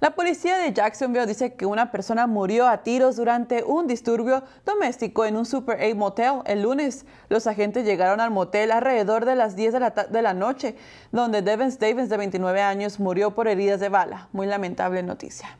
La policía de Jacksonville dice que una persona murió a tiros durante un disturbio doméstico en un Super 8 Motel el lunes. Los agentes llegaron al motel alrededor de las 10 de la, de la noche, donde Devin Stevens, de 29 años, murió por heridas de bala. Muy lamentable noticia.